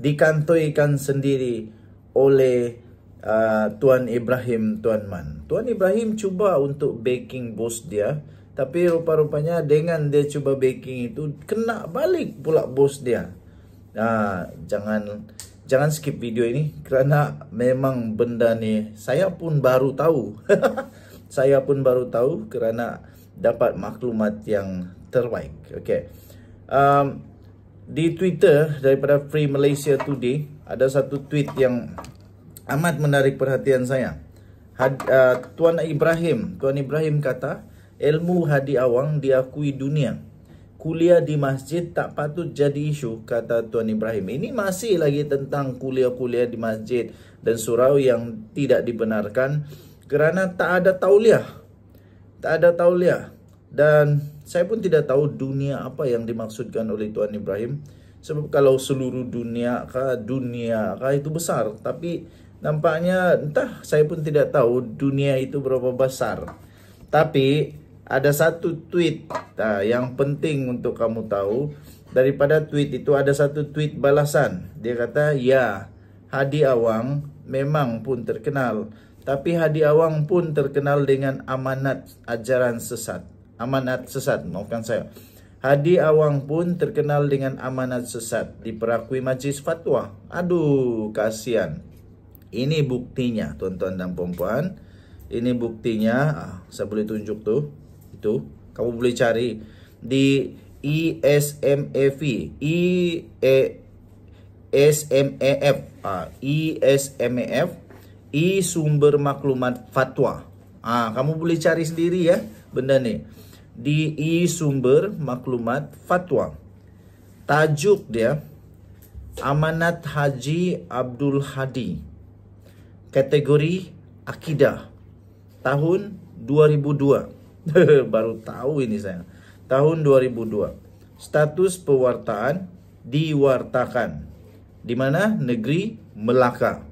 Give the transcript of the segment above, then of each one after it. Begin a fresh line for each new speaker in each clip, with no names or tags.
dikantoikan sendiri oleh uh, Tuan Ibrahim Tuan Man. Tuan Ibrahim cuba untuk backing bos dia tapi rupa-rupanya dengan dia cuba backing itu kena balik pula bos dia. Nah, jangan jangan skip video ini kerana memang benda ni saya pun baru tahu. saya pun baru tahu kerana dapat maklumat yang terbaik. Okey. Um, di Twitter daripada Free Malaysia Today ada satu tweet yang amat menarik perhatian saya. Had, uh, Tuan Ibrahim, Tuan Ibrahim kata, ilmu Hadi Awang diakui dunia. Kuliah di masjid tak patut jadi isu, kata Tuan Ibrahim. Ini masih lagi tentang kuliah-kuliah di masjid dan surau yang tidak dibenarkan kerana tak ada tauliah. Tak ada tauliah. Dan saya pun tidak tahu dunia apa yang dimaksudkan oleh Tuhan Ibrahim. Sebab kalau seluruh dunia kah, dunia kah itu besar. Tapi nampaknya entah saya pun tidak tahu dunia itu berapa besar. Tapi ada satu tweet nah, yang penting untuk kamu tahu. Daripada tweet itu ada satu tweet balasan. Dia kata, ya Hadi Awang memang pun terkenal. Tapi Hadi Awang pun terkenal dengan amanat ajaran sesat amanat sesat. Maafkan saya. Hadi Awang pun terkenal dengan amanat sesat. Diperakui majlis fatwa. Aduh, kasihan. Ini buktinya, tuan-tuan dan puan-puan. Ini buktinya. Ah, saya boleh tunjuk tu. Itu. Kamu boleh cari. Di ESMAF. E -E -S -M -A -F. Ah, ESMAF. E-Sumber Maklumat Fatwa. Ah, kamu boleh cari sendiri ya benda ni di e sumber maklumat fatwa. Tajuk dia Amanat Haji Abdul Hadi. Kategori akidah. Tahun 2002. Baru tahu ini saya. Tahun 2002. Status pewartaan diwartakan. Di mana? Negeri Melaka.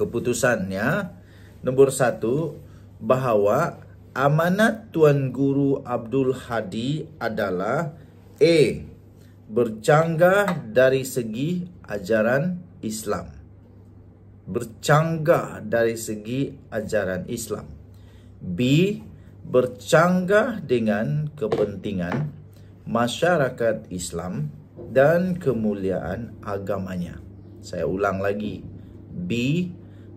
Keputusannya nomor satu bahawa Amanat Tuan Guru Abdul Hadi adalah A. Bercanggah dari segi ajaran Islam. Bercanggah dari segi ajaran Islam. B. Bercanggah dengan kepentingan masyarakat Islam dan kemuliaan agamanya. Saya ulang lagi. B.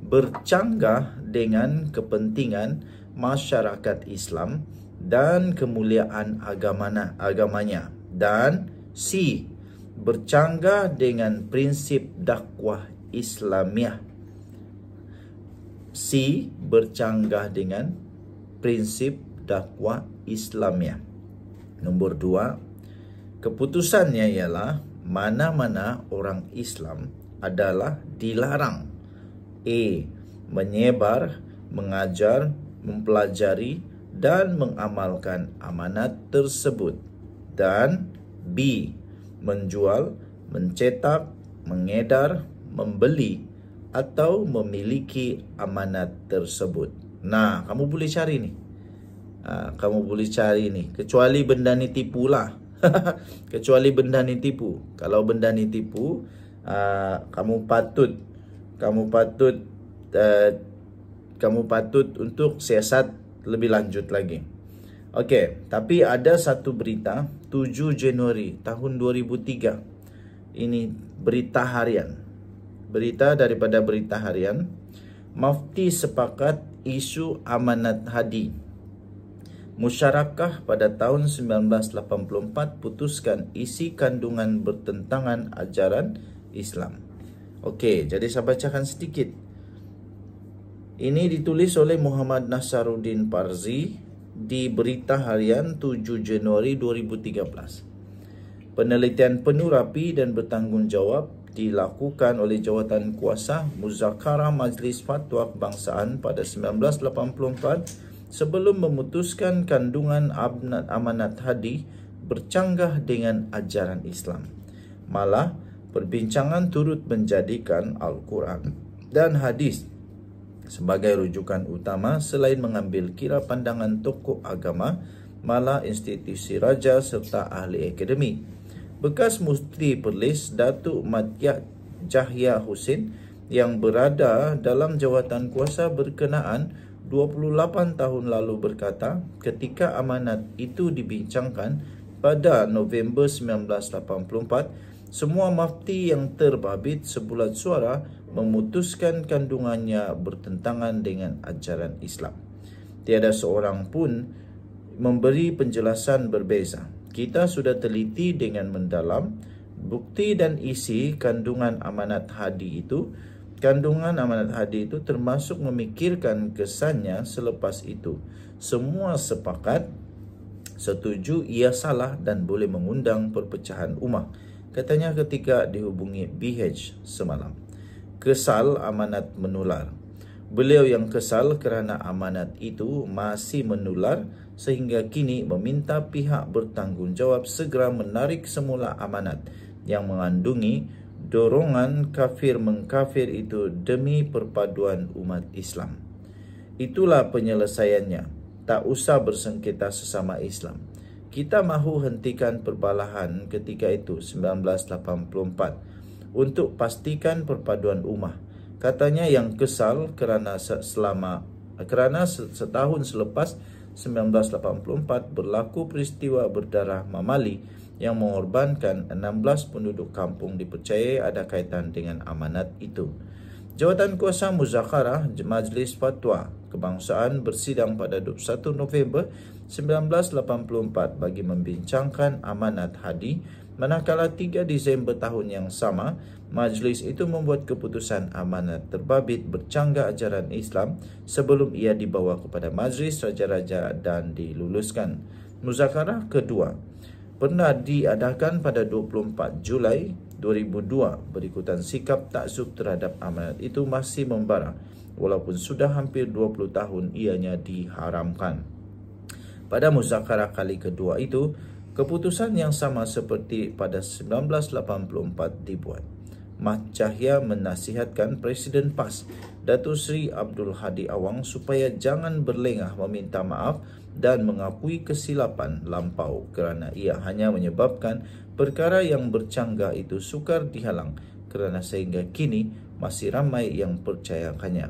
Bercanggah dengan kepentingan masyarakat masyarakat Islam dan kemuliaan agamana, agamanya dan C bercanggah dengan prinsip dakwah Islamiah C bercanggah dengan prinsip dakwah Islamiah Nombor dua Keputusannya ialah mana-mana orang Islam adalah dilarang E Menyebar, mengajar, mempelajari dan mengamalkan amanat tersebut dan B menjual, mencetak, mengedar, membeli atau memiliki amanat tersebut. Nah, kamu boleh cari ni. Ha, kamu boleh cari ni kecuali benda ni tipu lah. kecuali benda ni tipu. Kalau benda ni tipu, ha, kamu patut kamu patut uh, kamu patut untuk siasat lebih lanjut lagi. Okey, tapi ada satu berita 7 Januari tahun 2003. Ini berita harian. Berita daripada berita harian. Mufti sepakat isu amanat hadi. Musyarakah pada tahun 1984 putuskan isi kandungan bertentangan ajaran Islam. Okey, jadi saya bacakan sedikit. Ini ditulis oleh Muhammad Nasaruddin Parzi di Berita Harian 7 Januari 2013. Penelitian penuh rapi dan bertanggungjawab dilakukan oleh jawatan kuasa Muzakarah Majlis Fatwa Kebangsaan pada 1984 sebelum memutuskan kandungan amanat hadi bercanggah dengan ajaran Islam. Malah, perbincangan turut menjadikan Al-Quran dan hadis Sebagai rujukan utama, selain mengambil kira pandangan tokoh agama, malah institusi raja serta ahli akademi, Bekas Mustri Perlis Datuk Matyak Jahya Husin yang berada dalam jawatan kuasa berkenaan 28 tahun lalu berkata ketika amanat itu dibincangkan pada November 1984, semua mafti yang terbabit sebulat suara memutuskan kandungannya bertentangan dengan ajaran Islam. Tiada seorang pun memberi penjelasan berbeza. Kita sudah teliti dengan mendalam bukti dan isi kandungan amanat hadi itu. Kandungan amanat hadi itu termasuk memikirkan kesannya selepas itu. Semua sepakat, setuju ia salah dan boleh mengundang perpecahan umat. Katanya ketika dihubungi BH semalam Kesal amanat menular Beliau yang kesal kerana amanat itu masih menular Sehingga kini meminta pihak bertanggungjawab segera menarik semula amanat Yang mengandungi dorongan kafir mengkafir itu demi perpaduan umat Islam Itulah penyelesaiannya Tak usah bersengketa sesama Islam kita mahu hentikan perbalahan ketika itu 1984 untuk pastikan perpaduan umah katanya yang kesal kerana selama kerana setahun selepas 1984 berlaku peristiwa berdarah mamali yang mengorbankan 16 penduduk kampung dipercayai ada kaitan dengan amanat itu. Jawatan Kuasa Muzakarah Majlis Fatwa Kebangsaan bersidang pada 21 November 1984 bagi membincangkan amanat hadi manakala 3 Disember tahun yang sama majlis itu membuat keputusan amanat terbabit bercanggah ajaran Islam sebelum ia dibawa kepada majlis raja-raja dan diluluskan. Muzakarah kedua pernah diadakan pada 24 Julai 2002 berikutan sikap taksub terhadap amanat itu masih membara walaupun sudah hampir 20 tahun ianya diharamkan. Pada muzakarah kali kedua itu, keputusan yang sama seperti pada 1984 dibuat. Mah Cahya menasihatkan Presiden PAS Datu Sri Abdul Hadi Awang supaya jangan berlengah meminta maaf dan mengakui kesilapan lampau kerana ia hanya menyebabkan perkara yang bercanggah itu sukar dihalang kerana sehingga kini masih ramai yang percayakannya.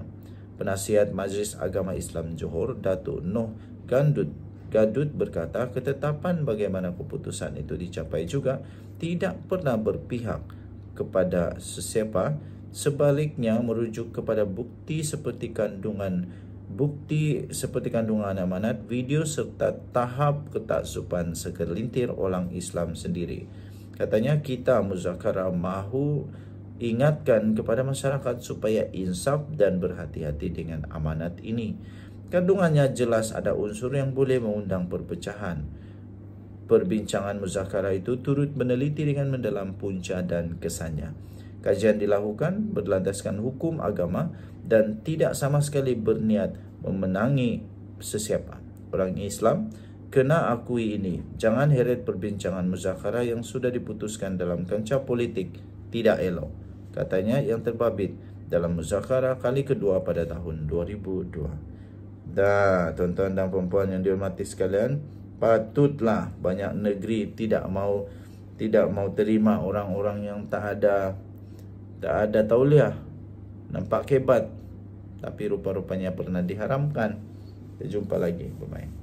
Penasihat Majlis Agama Islam Johor, Datu Noh Gandut Gadut berkata ketetapan bagaimana keputusan itu dicapai juga tidak pernah berpihak kepada sesiapa sebaliknya merujuk kepada bukti seperti kandungan bukti seperti kandungan amanat video serta tahap ketaksupan segelintir orang Islam sendiri katanya kita muzakara mahu ingatkan kepada masyarakat supaya insaf dan berhati-hati dengan amanat ini kandungannya jelas ada unsur yang boleh mengundang perpecahan perbincangan muzakarah itu turut meneliti dengan mendalam punca dan kesannya. Kajian dilakukan berlandaskan hukum agama dan tidak sama sekali berniat memenangi sesiapa. Orang Islam kena akui ini. Jangan heret perbincangan muzakarah yang sudah diputuskan dalam kancah politik tidak elok. Katanya yang terbabit dalam muzakarah kali kedua pada tahun 2002. Dah, tuan-tuan dan puan yang dihormati sekalian, patutlah banyak negeri tidak mau tidak mau terima orang-orang yang tak ada tak ada tauliah nampak kebat tapi rupa-rupanya pernah diharamkan kita jumpa lagi pemain.